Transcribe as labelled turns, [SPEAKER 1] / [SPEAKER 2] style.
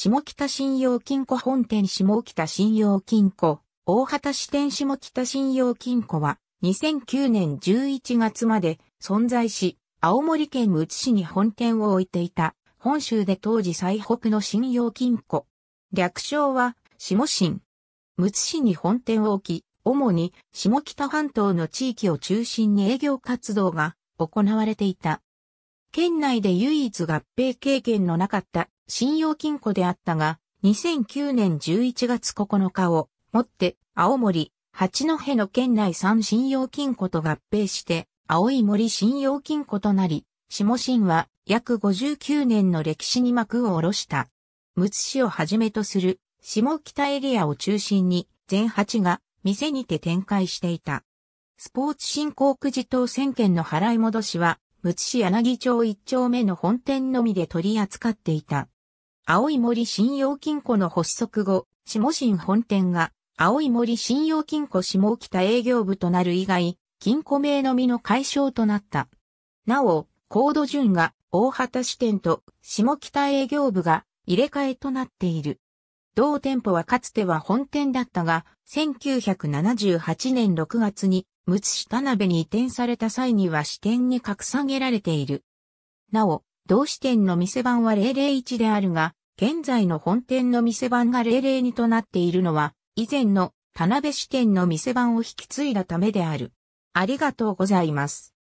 [SPEAKER 1] 下北信用金庫本店下北信用金庫、大畑支店下北信用金庫は、2009年11月まで存在し、青森県むつ市に本店を置いていた、本州で当時最北の信用金庫。略称は、下新。むつ市に本店を置き、主に下北半島の地域を中心に営業活動が行われていた。県内で唯一合併経験のなかった信用金庫であったが、2009年11月9日をもって青森、八戸の県内3信用金庫と合併して、青い森信用金庫となり、下新は約59年の歴史に幕を下ろした。むつ市をはじめとする下北エリアを中心に全8が店にて展開していた。スポーツ振興くじ当選券の払い戻しは、むつ市柳町1丁目の本店のみで取り扱っていた。青い森信用金庫の発足後、下新本店が、青い森信用金庫下北営業部となる以外、金庫名のみの解消となった。なお、高度順が大畑支店と下北営業部が入れ替えとなっている。同店舗はかつては本店だったが、1978年6月に、むつ田辺に移転された際には支店に格下げられている。なお、同支店の店番は001であるが、現在の本店の店番が例例にとなっているのは、以前の田辺支店の店番を引き継いだためである。ありがとうございます。